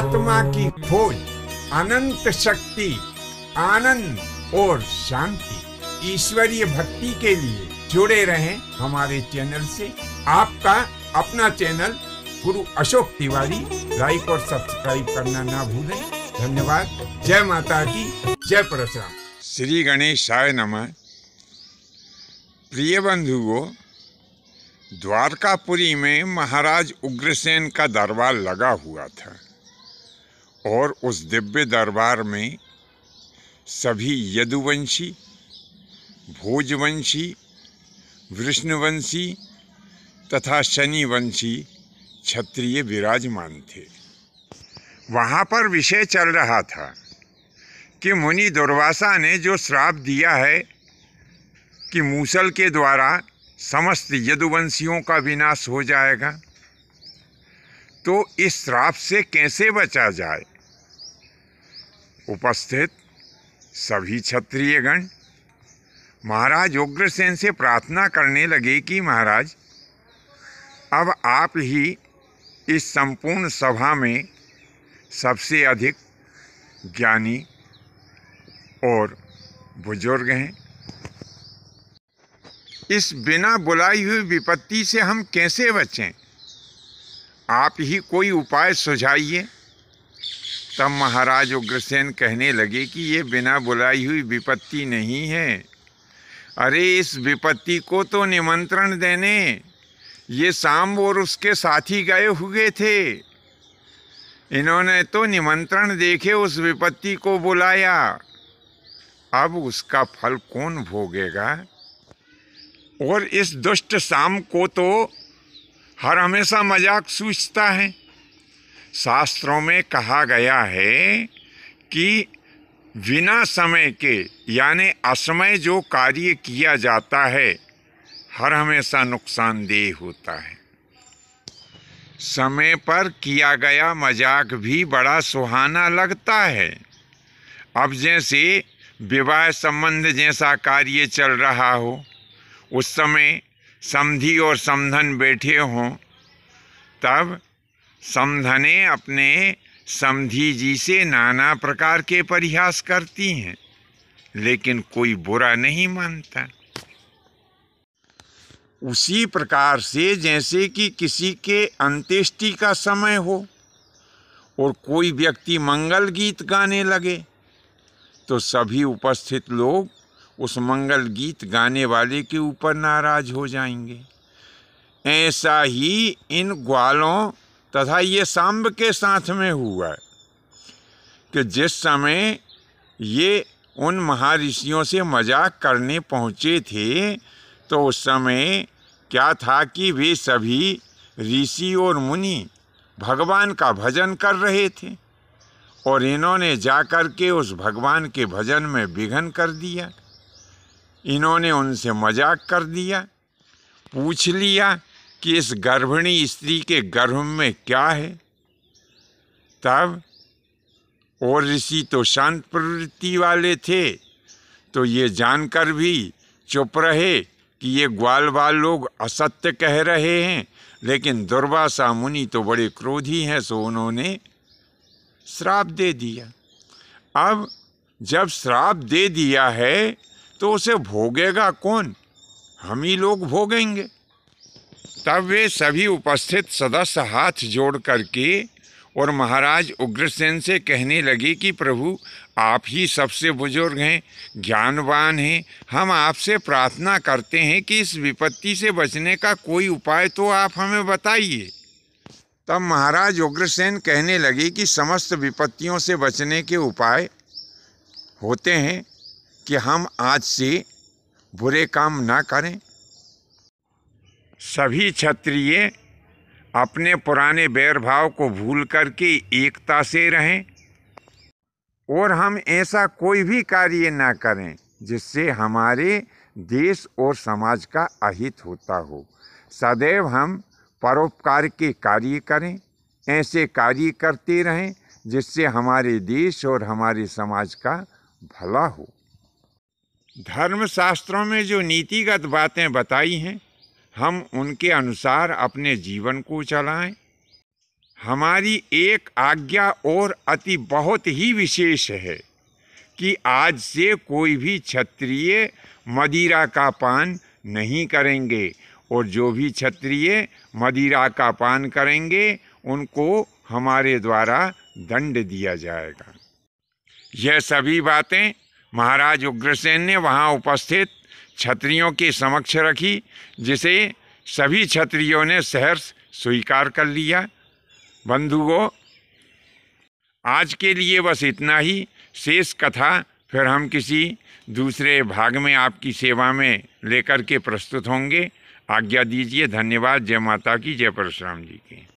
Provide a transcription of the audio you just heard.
आत्मा की खोज अनंत शक्ति आनंद और शांति ईश्वरीय भक्ति के लिए जुड़े रहें हमारे चैनल से आपका अपना चैनल गुरु अशोक तिवारी लाइक और सब्सक्राइब करना ना भूलें धन्यवाद जय माता की जय प्रसाद श्री गणेश आय नम प्रिय बंधुओं द्वारकापुरी में महाराज उग्रसेन का दरबार लगा हुआ था और उस दिव्य दरबार में सभी यदुवंशी भोजवंशी विष्णुवंशी तथा शनिवंशी क्षत्रिय विराजमान थे वहाँ पर विषय चल रहा था कि मुनि दुर्वासा ने जो श्राप दिया है कि मूसल के द्वारा समस्त यदुवंशियों का विनाश हो जाएगा तो इस श्राप से कैसे बचा जाए उपस्थित सभी क्षत्रियगण महाराज उग्रसेन से प्रार्थना करने लगे कि महाराज अब आप ही इस संपूर्ण सभा में सबसे अधिक ज्ञानी और बुजुर्ग हैं इस बिना बुलाई हुई विपत्ति से हम कैसे बचें आप ही कोई उपाय सुझाइए तब महाराज उग्रसेन कहने लगे कि ये बिना बुलाई हुई विपत्ति नहीं है अरे इस विपत्ति को तो निमंत्रण देने ये सांब और उसके साथी गए हुए थे इन्होंने तो निमंत्रण देखे उस विपत्ति को बुलाया अब उसका फल कौन भोगेगा और इस दुष्ट शाम को तो हर हमेशा मजाक सूझता है शास्त्रों में कहा गया है कि बिना समय के यानि असमय जो कार्य किया जाता है हर हमेशा नुकसानदेह होता है समय पर किया गया मजाक भी बड़ा सुहाना लगता है अब जैसे विवाह संबंध जैसा कार्य चल रहा हो उस समय समधि और समधन बैठे हों तब समधने अपने समधी जी से नाना प्रकार के परिहास करती हैं लेकिन कोई बुरा नहीं मानता उसी प्रकार से जैसे कि किसी के अंत्येष्टि का समय हो और कोई व्यक्ति मंगल गीत गाने लगे तो सभी उपस्थित लोग उस मंगल गीत गाने वाले के ऊपर नाराज हो जाएंगे ऐसा ही इन ग्वालों तथा ये सांब के साथ में हुआ कि जिस समय ये उन महर्षियों से मजाक करने पहुँचे थे तो उस समय क्या था कि वे सभी ऋषि और मुनि भगवान का भजन कर रहे थे और इन्होंने जाकर के उस भगवान के भजन में विघन कर दिया इन्होंने उनसे मजाक कर दिया पूछ लिया कि इस गर्भिणी स्त्री के गर्भ में क्या है तब और ऋषि तो शांत प्रवृत्ति वाले थे तो ये जानकर भी चुप रहे कि ये ग्वाल बाल लोग असत्य कह रहे हैं लेकिन दुर्वासा मुनि तो बड़े क्रोधी हैं सो उन्होंने श्राप दे दिया अब जब श्राप दे दिया है तो उसे भोगेगा कौन हम ही लोग भोगेंगे तब वे सभी उपस्थित सदस्य हाथ जोड़ करके और महाराज उग्रसेन से कहने लगे कि प्रभु आप ही सबसे बुजुर्ग हैं ज्ञानवान हैं हम आपसे प्रार्थना करते हैं कि इस विपत्ति से बचने का कोई उपाय तो आप हमें बताइए तब महाराज उग्रसेन कहने लगे कि समस्त विपत्तियों से बचने के उपाय होते हैं कि हम आज से बुरे काम ना करें सभी क्षत्रिय अपने पुराने बैर भाव को भूल करके एकता से रहें और हम ऐसा कोई भी कार्य ना करें जिससे हमारे देश और समाज का अहित होता हो सदैव हम परोपकार के कार्य करें ऐसे कार्य करते रहें जिससे हमारे देश और हमारे समाज का भला हो धर्मशास्त्रों में जो नीतिगत बातें बताई हैं हम उनके अनुसार अपने जीवन को चलाएं हमारी एक आज्ञा और अति बहुत ही विशेष है कि आज से कोई भी क्षत्रिय मदिरा का पान नहीं करेंगे और जो भी क्षत्रिय मदिरा का पान करेंगे उनको हमारे द्वारा दंड दिया जाएगा यह सभी बातें महाराज उग्रसेन ने वहाँ उपस्थित छत्रियों के समक्ष रखी जिसे सभी छत्रियों ने सहर्ष स्वीकार कर लिया बंधुओं आज के लिए बस इतना ही शेष कथा फिर हम किसी दूसरे भाग में आपकी सेवा में लेकर के प्रस्तुत होंगे आज्ञा दीजिए धन्यवाद जय माता की जय परशुराम जी की